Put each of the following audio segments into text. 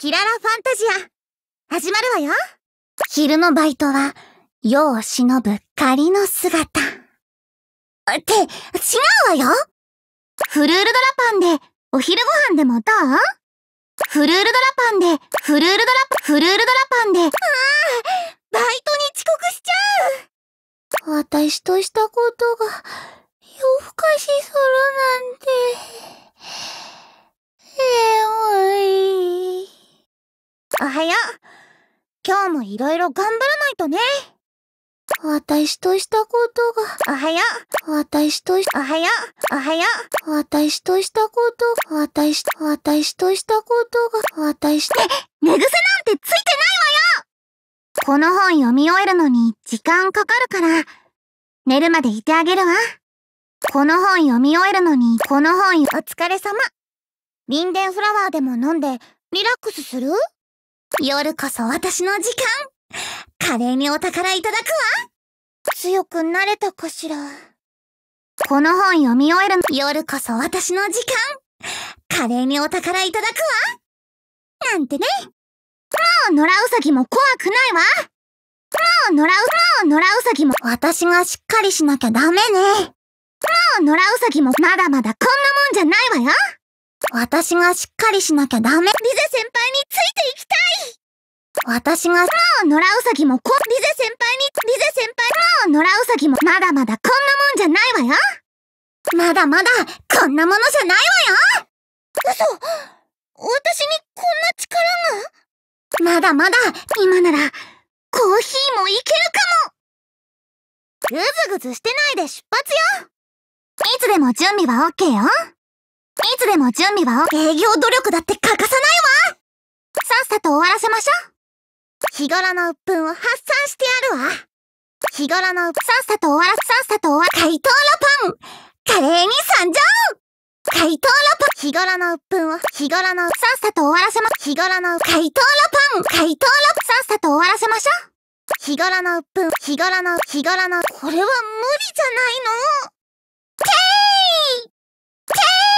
キララファンタジア、始まるわよ。昼のバイトは、世を忍ぶ仮の姿。って、違うわよフルールドラパンで、お昼ご飯でもどうフルールドラパンで、フルールドラ、フルールドラパンで。ああ、バイトに遅刻しちゃう私としたことが、夜更かしするな。おはよう。今日もいろいろ頑張らないとね。私としたことが。おはよう。私とし、おはよう。おはよう。私としたことが。私、私としたことが。私と。寝癖なんてついてないわよこの本読み終えるのに時間かかるから、寝るまでいてあげるわ。この本読み終えるのに、この本お疲れ様。リンデンフラワーでも飲んでリラックスする夜こそ私の時間華麗にお宝いただくわ強くなれたかしらこの本読み終えるの夜こそ私の時間華麗にお宝いただくわなんてねもう野良うさぎも怖くないわもう野良う、もう野良うさぎも私がしっかりしなきゃダメねもう野良うさぎもまだまだこんなもんじゃないわよ私がしっかりしなきゃダメ。リゼ先輩についていきたい私が、もう野良うさぎもこ、リゼ先輩に、リゼ先輩、もう野良うさぎも、まだまだこんなもんじゃないわよまだまだ、こんなものじゃないわよ嘘私にこんな力がまだまだ、今なら、コーヒーもいけるかもぐずぐずしてないで出発よいつでも準備は OK よいつでも準備は営業努力だって欠かさないわさっさと終わらせましょう日頃の鬱憤を発散してやるわ日頃のさっさと終わらさっさと終わら怪盗ロパン華麗に参上怪盗ロパン日頃の鬱憤を日頃のさっさと終わらせま日頃の怪盗ロパン怪盗ロさっさと終わらせましょう日頃の鬱憤日頃の日頃のこれは無理じゃないのけいけい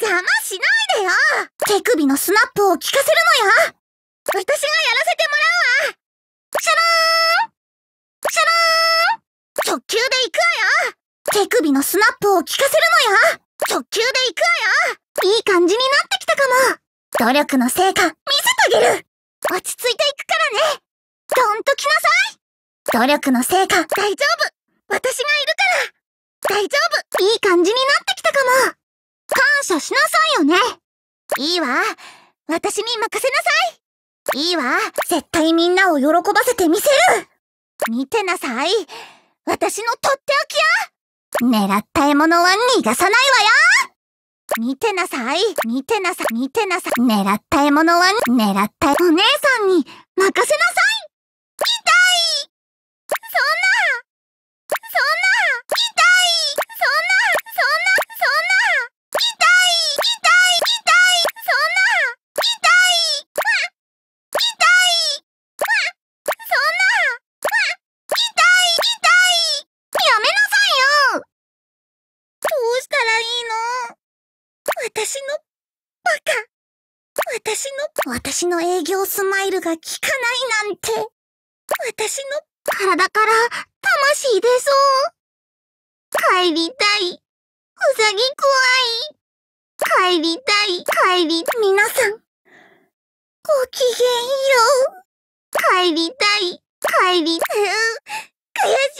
邪魔しないでよ手首のスナップを効かせるのよ私がやらせてもらうわシャローンシャローン直球で行くわよ手首のスナップを効かせるのよ直球で行くわよいい感じになってきたかも努力の成果見せてあげる落ち着いていくからねどんときなさい努力の成果大丈夫私がいるから大丈夫いい感じになってきたかも謝しなさいよねいいわ私に任せなさいいいわ絶対みんなを喜ばせてみせる見てなさい私のとっておきや狙った獲物は逃がさないわよ見てなさい見てなさ見てなさ狙った獲物は狙ったお姉さんに私のバカ。私の、私の営業スマイルが効かないなんて。私の体から魂出そう。帰りたい。うさぎ怖い。帰りたい。帰り、皆さん。ごきげんよう。帰りたい。帰り、悔し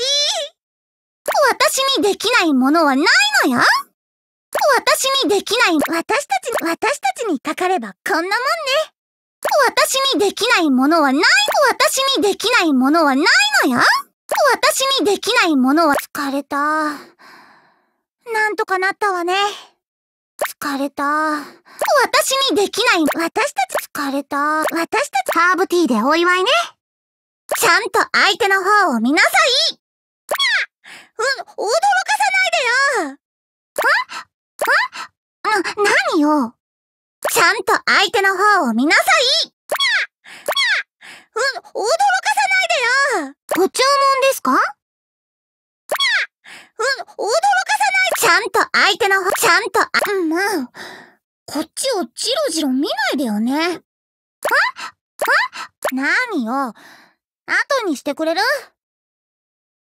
い。私にできないものはないのよ私にできない私たちに私たちにかかればこんなもんね私にできないものはない私にできないものはないのよ私にできないものは疲れたなんとかなったわね疲れた私にできない私たち疲れた私たちハーブティーでお祝いねちゃんと相手の方を見なさい驚かさないでよな、何よちゃんと相手の方を見なさいう驚かさないでよご注文ですかう驚かさないちゃんと相手の方、ちゃんと、うん、まこっちをじろじろ見ないでよね。は何よ後にしてくれる